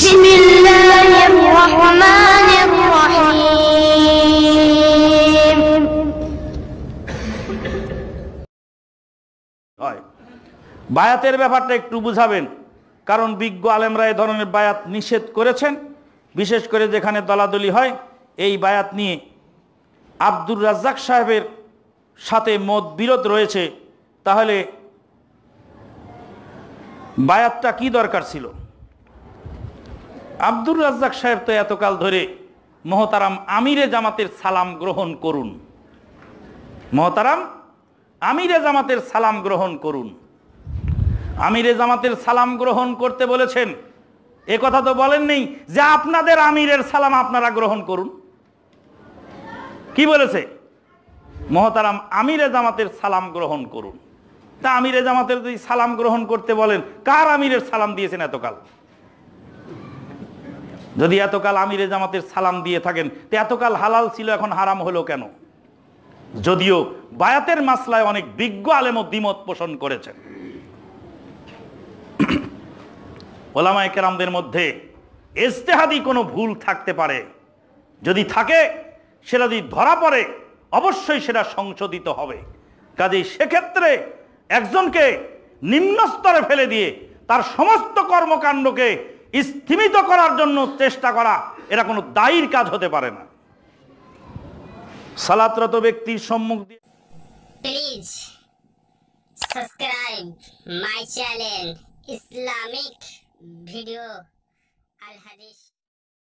بسم الله الرحمن الرحيم বায়াতের ব্যাপারটা একটু বুঝাবেন কারণ বিজ্ঞ আলেমরা এ ধরনের বায়াত নিষেধ করেছেন বিশেষ করে যেখানে দলাদলি হয় এই বায়াত নিয়ে আব্দুর রাজ্জাক সাহেবের সাথে মত বিরোধ রয়েছে তাহলে বায়াতটা কি দরকার ছিল আব্দুর রাজ্জাক সাহেব তো এতকাল ধরে মহতারাম আমিরে জামাতের সালাম গ্রহণ করুন মহতারাম আমিরে জামাতের সালাম গ্রহণ করুন আমিরে জামাতের সালাম গ্রহণ করতে বলেছেন এ কথা তো বলেন নেই যে আপনাদের আমিরের সালাম আপনারা গ্রহণ করুন কি বলেছে মহতারাম আমিরে জামাতের সালাম গ্রহণ করুন তা আমিরে জামাতের যদি সালাম গ্রহণ করতে বলেন কার আমিরের সালাম দিয়েছেন এতকাল যদি এতকাল আমিরে জামাতের সালাম দিয়ে থাকেন তো এতকাল হালাল ছিল এখন হারাম হলো কেন যদিও বায়াতের মাসলায় অনেক বিজ্ঞ আলেম দ্বিমত পোষণ করেছেন ওলামা একরামদের মধ্যে এজতেহাদি কোনো ভুল থাকতে পারে যদি থাকে সেটা যদি ধরা পড়ে অবশ্যই সেটা সংশোধিত হবে কাজেই সেক্ষেত্রে একজনকে নিম্ন স্তরে ফেলে দিয়ে তার সমস্ত কর্মকাণ্ডকে স্থিমিত করার জন্য চেষ্টা করা এরা কোনো দায়ীর কাজ হতে পারে না সালাতরত ব্যক্তির সম্মুখ দিয়ে please subscribe my channel Islamic video আল হাদিস